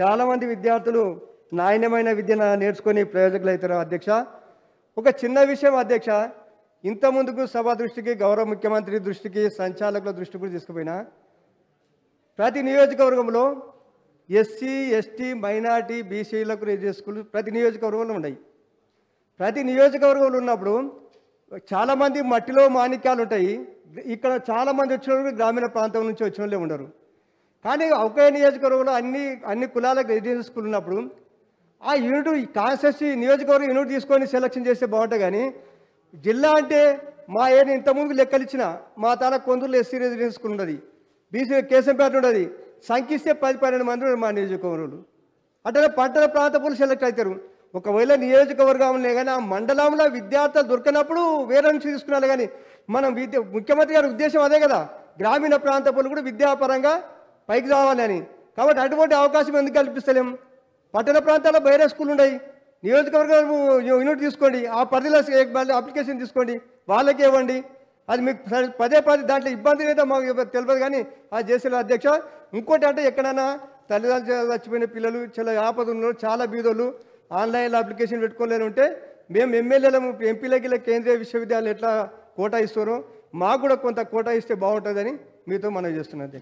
చాలామంది విద్యార్థులు నాణ్యమైన విద్యను నేర్చుకొని ప్రయోజకులు అవుతారు అధ్యక్ష ఒక చిన్న విషయం అధ్యక్ష ఇంత ముందుకు సభ దృష్టికి గౌరవ ముఖ్యమంత్రి దృష్టికి సంచాలకుల దృష్టికి కూడా తీసుకుపోయినా ప్రతి నియోజకవర్గంలో ఎస్సీ ఎస్టీ మైనార్టీ బీసీలకు రిజిస్టర్ స్కూల్ ప్రతి నియోజకవర్గంలో ఉన్నాయి ప్రతి నియోజకవర్గంలో ఉన్నప్పుడు చాలామంది మట్టిలో మాణిక్యాలు ఉంటాయి ఇక్కడ చాలామంది వచ్చిన గ్రామీణ ప్రాంతం నుంచి వచ్చిన ఉండరు కానీ ఒకే నియోజకవర్గంలో అన్ని అన్ని కులాలకు స్కూల్ ఉన్నప్పుడు ఆ యూనిట్ కాన్స్టెన్సీ నియోజకవర్గ యూనిట్ తీసుకొని సెలక్షన్ చేస్తే బాగుంటుంది కానీ జిల్లా అంటే మా ఏరియా ఇంతకుముందు లెక్కలు ఇచ్చిన మా తాన కొందరు SC residence school BC Kesampet ఉండదు సంఖ్యస్తే పది పన్నెండు మంది మా నియోజకవర్గంలో అట్లా పట్టణ ప్రాంతపులు సెలెక్ట్ అవుతారు ఒకవేళ నియోజకవర్గంలో కానీ ఆ మండలంలో విద్యార్థులు దొరికినప్పుడు వేరే నుంచి తీసుకున్నారు కానీ మనం విద్య ముఖ్యమంత్రి గారి ఉద్దేశం అదే కదా గ్రామీణ ప్రాంతపులు కూడా విద్యాపరంగా పైకి రావాలని కాబట్టి అటువంటి అవకాశం ఎందుకు కల్పిస్తలేం పట్టణ ప్రాంతాల్లో బయట స్కూల్ ఉన్నాయి నియోజకవర్గం యూనిట్ తీసుకోండి ఆ పరిధిలో అప్లికేషన్ తీసుకోండి వాళ్ళకి ఇవ్వండి అది మీకు పదే పదే దాంట్లో ఇబ్బంది లేదా మాకు తెలియదు కానీ ఆ జేసీల అధ్యక్ష ఇంకోటి అంటే ఎక్కడైనా తల్లిదండ్రులు చచ్చిపోయిన పిల్లలు చాలా ఆపదలు చాలా బీదోళ్ళు ఆన్లైన్లో అప్లికేషన్ పెట్టుకోలేని ఉంటే మేము ఎమ్మెల్యేలము ఎంపీలకి కేంద్రీయ విశ్వవిద్యాలయాలు ఎట్లా కోటా ఇస్తారో మాకు కూడా కొంత కోటా ఇస్తే బాగుంటుందని మీతో మనం చేస్తున్నది